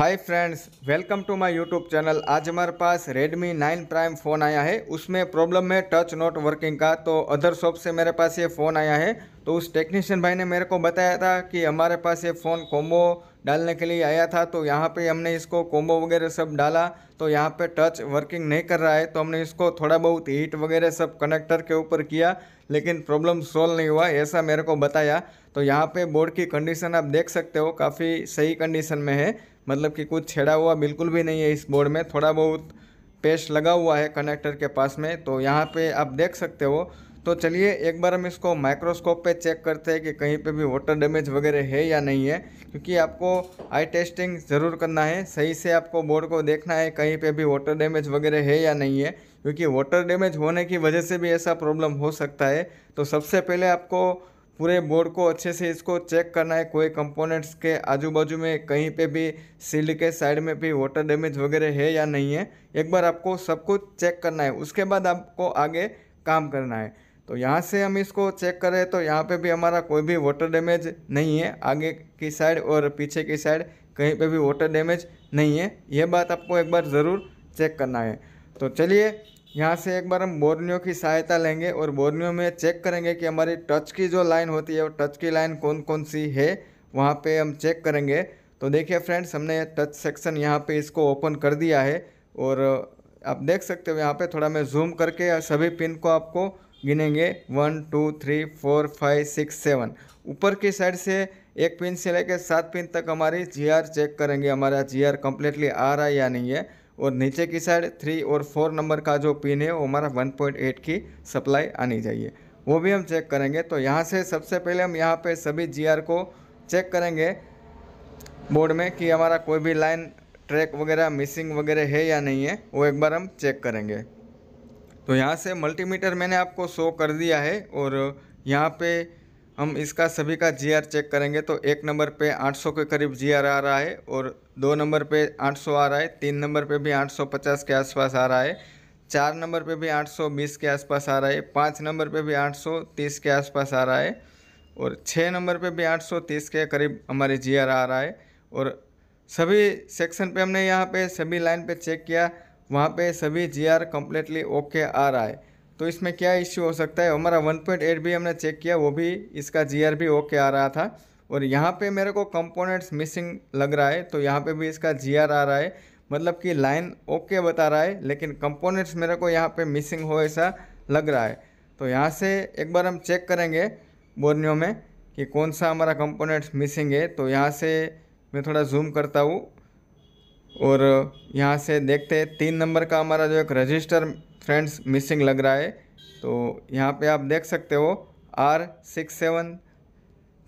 hi friends welcome to my YouTube channel आज हमारे पास Redmi 9 prime phone आया है उसमें प्रॉब्लम है टच नॉट वर्किंग का तो अदर शॉप से मेरे पास ये फ़ोन आया है तो उस टेक्नीशियन भाई ने मेरे को बताया था कि हमारे पास ये फ़ोन कोमो डालने के लिए आया था तो यहाँ पे हमने इसको कोम्बो वगैरह सब डाला तो यहाँ पे टच वर्किंग नहीं कर रहा है तो हमने इसको थोड़ा बहुत हीट वगैरह सब कनेक्टर के ऊपर किया लेकिन प्रॉब्लम सॉल्व नहीं हुआ ऐसा मेरे को बताया तो यहाँ पे बोर्ड की कंडीशन आप देख सकते हो काफ़ी सही कंडीशन में है मतलब कि कुछ छेड़ा हुआ बिल्कुल भी नहीं है इस बोर्ड में थोड़ा बहुत पेस्ट लगा हुआ है कनेक्टर के पास में तो यहाँ पर आप देख सकते हो तो चलिए एक बार हम इसको माइक्रोस्कोप पे चेक करते हैं कि कहीं पे भी वाटर डैमेज वगैरह है या नहीं है क्योंकि आपको आई टेस्टिंग ज़रूर करना है सही से आपको बोर्ड को देखना है कहीं पे भी वाटर डैमेज वगैरह है या नहीं है क्योंकि वाटर डैमेज होने की वजह से भी ऐसा प्रॉब्लम हो सकता है तो सबसे पहले आपको पूरे बोर्ड को अच्छे से इसको चेक करना है कोई कंपोनेंट्स के आजू बाजू में कहीं पे भी सील्ड के साइड में भी वाटर डैमेज वगैरह है या नहीं है एक बार आपको सब कुछ चेक करना है उसके बाद आपको आगे काम करना है तो यहाँ से हम इसको चेक करें तो यहाँ पे भी हमारा कोई भी वाटर डैमेज नहीं है आगे की साइड और पीछे की साइड कहीं पे भी वाटर डैमेज नहीं है यह बात आपको एक बार ज़रूर चेक करना है तो चलिए यहाँ से एक बार हम बोर्नियो की सहायता लेंगे और बोर्नियो में चेक करेंगे कि हमारी टच की जो लाइन होती है वो टच की लाइन कौन कौन सी है वहाँ पर हम चेक करेंगे तो देखिए फ्रेंड्स हमने टच सेक्शन यहाँ पर इसको ओपन कर दिया है और आप देख सकते हो यहाँ पर थोड़ा मैं जूम करके सभी पिन को आपको गिनेंगे one two three four five six seven ऊपर की साइड से एक पिन से लेकर सात पिन तक हमारी जीआर चेक करेंगे हमारा जीआर कम्प्लीटली आ रहा है या नहीं है और नीचे की साइड थ्री और फोर नंबर का जो पिन है वो हमारा 1.8 की सप्लाई आनी चाहिए वो भी हम चेक करेंगे तो यहाँ से सबसे पहले हम यहाँ पे सभी जीआर को चेक करेंगे बोर्ड में कि हमारा कोई भी लाइन ट्रैक वगैरह मिसिंग वगैरह है या नहीं है वो एक बार हम चेक करेंगे तो यहाँ से मल्टीमीटर मैंने आपको शो कर दिया है और यहाँ पे हम इसका सभी का जीआर चेक करेंगे तो एक नंबर पे 800 के करीब जीआर आ रहा है और दो नंबर पे 800 आ रहा है तीन नंबर पे भी 850 के आसपास आ रहा है चार नंबर पे भी 820 के आसपास आ रहा है पाँच नंबर पे भी 830 के आसपास आ रहा है और छः नंबर पे भी 830 के करीब हमारे जी आ रहा है और सभी सेक्शन पे हमने यहाँ पे सभी लाइन पे चेक किया वहाँ पे सभी जी आर कम्प्लीटली ओके आ रहा है तो इसमें क्या इश्यू हो सकता है हमारा 1.8 भी हमने चेक किया वो भी इसका जी आर भी ओके आ रहा था और यहाँ पे मेरे को कंपोनेंट्स मिसिंग लग रहा है तो यहाँ पे भी इसका जी आर आ रहा है मतलब कि लाइन ओके बता रहा है लेकिन कंपोनेंट्स मेरे को यहाँ पर मिसिंग हो ऐसा लग रहा है तो यहाँ से एक बार हम चेक करेंगे बोर्नियो में कि कौन सा हमारा कंपोनेंट्स मिसिंग है तो यहाँ से मैं थोड़ा जूम करता हूँ और यहाँ से देखते हैं तीन नंबर का हमारा जो एक रजिस्टर फ्रेंड्स मिसिंग लग रहा है तो यहाँ पे आप देख सकते हो R six seven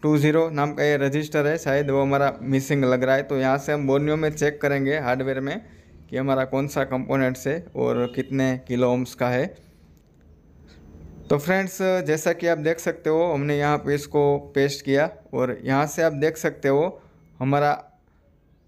two zero नाम का ये रजिस्टर है शायद वो हमारा मिसिंग लग रहा है तो यहाँ से हम बोर्नियो में चेक करेंगे हार्डवेयर में कि हमारा कौन सा कंपोनेंट्स है और कितने किलो ओम्स का है तो फ्रेंड्स जैसा कि आप देख सकते हो हमने यहाँ पे इसको पेस्ट किया और यहाँ से आप देख सकते हो हमारा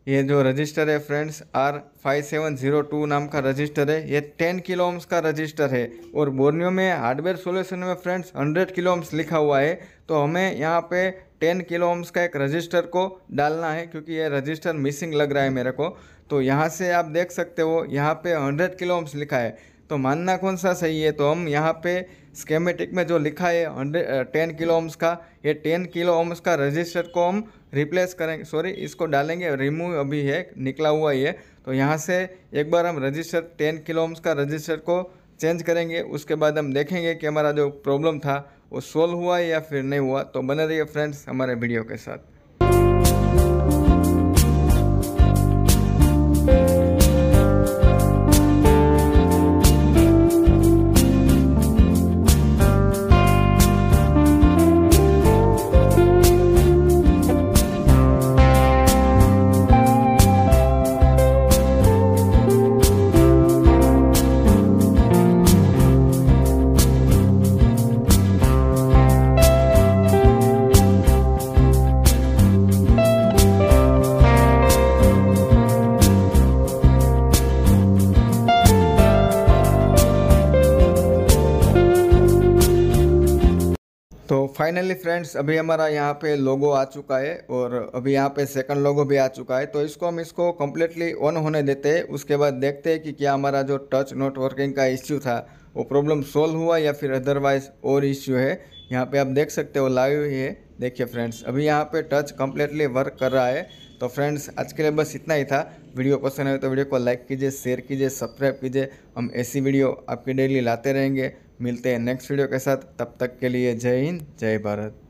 ये जो रजिस्टर है friends R five seven zero two नाम का रजिस्टर है ये टेन किलो ओम्स का रजिस्टर है और बोर्नियो में हार्डवेयर सोल्यूशन में फ्रेंड्स हंड्रेड किलो ओम्स लिखा हुआ है तो हमें यहाँ पे टेन किलो ओम्स का एक रजिस्टर को डालना है क्योंकि ये रजिस्टर मिसिंग लग रहा है मेरे को तो यहाँ से आप देख सकते हो यहाँ पे हंड्रेड किलो ओम्स लिखा है तो मानना कौन सा सही है तो हम यहाँ पे स्केमेटिक में जो लिखा है हंड्रेड टेन किलो ओम्स का ये टेन किलो ओम्स का रजिस्टर को हम रिप्लेस करेंगे सॉरी इसको डालेंगे रिमूव अभी है निकला हुआ ये है तो यहाँ से एक बार हम रजिस्टर टेन किलो ओम्स का रजिस्टर को चेंज करेंगे उसके बाद हम देखेंगे कि हमारा जो प्रॉब्लम था वो सोल्व हुआ या फिर नहीं हुआ तो बने रहिए फ्रेंड्स हमारे वीडियो के साथ फाइनली फ्रेंड्स अभी हमारा यहाँ पे लोगो आ चुका है और अभी यहाँ पे सेकंड लोगो भी आ चुका है तो इसको हम इसको कम्प्लीटली ऑन होने देते हैं उसके बाद देखते हैं कि क्या हमारा जो टच नेटवर्किंग वर्किंग का इश्यू था वो प्रॉब्लम सोल्व हुआ या फिर अदरवाइज और इश्यू है यहाँ पे आप देख सकते हो लाइव ही है देखिए फ्रेंड्स अभी यहाँ पे टच कम्प्लीटली वर्क कर रहा है तो फ्रेंड्स आज के लिए बस इतना ही था वीडियो पसंद आए तो वीडियो को लाइक कीजिए शेयर कीजिए सब्सक्राइब कीजिए हम ऐसी वीडियो आपकी डेली लाते रहेंगे मिलते हैं नेक्स्ट वीडियो के साथ तब तक के लिए जय हिंद जय भारत